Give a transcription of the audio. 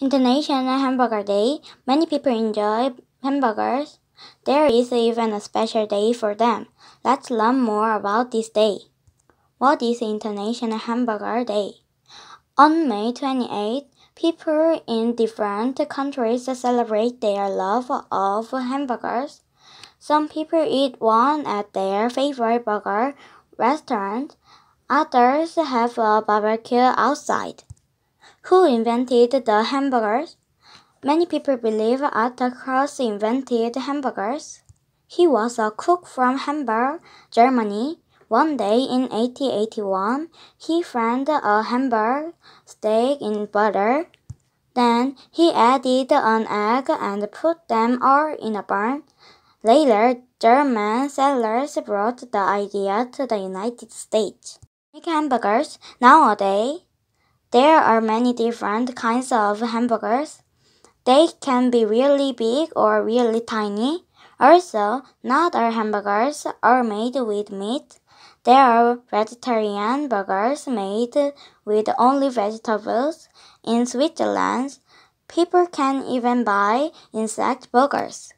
International Hamburger Day. Many people enjoy hamburgers. There is even a special day for them. Let's learn more about this day. What is International Hamburger Day? On May 28, people in different countries celebrate their love of hamburgers. Some people eat one at their favorite burger restaurant. Others have a barbecue outside who invented the hamburgers. Many people believe Atticus invented hamburgers. He was a cook from Hamburg, Germany. One day in 1881, he fried a hamburger steak in butter. Then he added an egg and put them all in a bun. Later, German settlers brought the idea to the United States. Make hamburgers nowadays. There are many different kinds of hamburgers. They can be really big or really tiny. Also, not all hamburgers are made with meat. There are vegetarian burgers made with only vegetables. In Switzerland, people can even buy insect burgers.